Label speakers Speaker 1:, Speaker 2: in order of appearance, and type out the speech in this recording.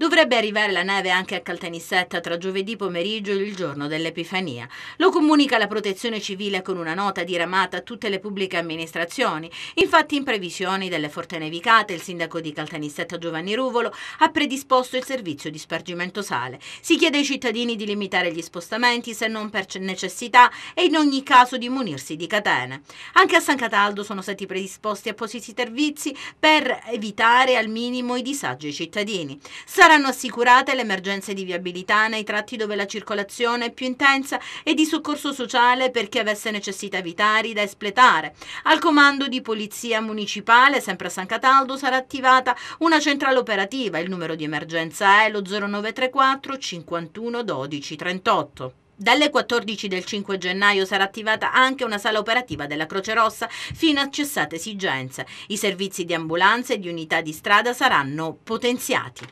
Speaker 1: Dovrebbe arrivare la neve anche a Caltanissetta tra giovedì pomeriggio e il giorno dell'Epifania. Lo comunica la protezione civile con una nota diramata a tutte le pubbliche amministrazioni. Infatti in previsione delle forte nevicate il sindaco di Caltanissetta Giovanni Ruvolo ha predisposto il servizio di spargimento sale. Si chiede ai cittadini di limitare gli spostamenti se non per necessità e in ogni caso di munirsi di catene. Anche a San Cataldo sono stati predisposti appositi servizi per evitare al minimo i disagi ai cittadini. Sarà Saranno assicurate le emergenze di viabilità nei tratti dove la circolazione è più intensa e di soccorso sociale per chi avesse necessità vitali da espletare. Al comando di Polizia Municipale, sempre a San Cataldo, sarà attivata una centrale operativa. Il numero di emergenza è lo 0934 51 12 38. Dalle 14 del 5 gennaio sarà attivata anche una sala operativa della Croce Rossa fino a cessate esigenze. I servizi di ambulanze e di unità di strada saranno potenziati.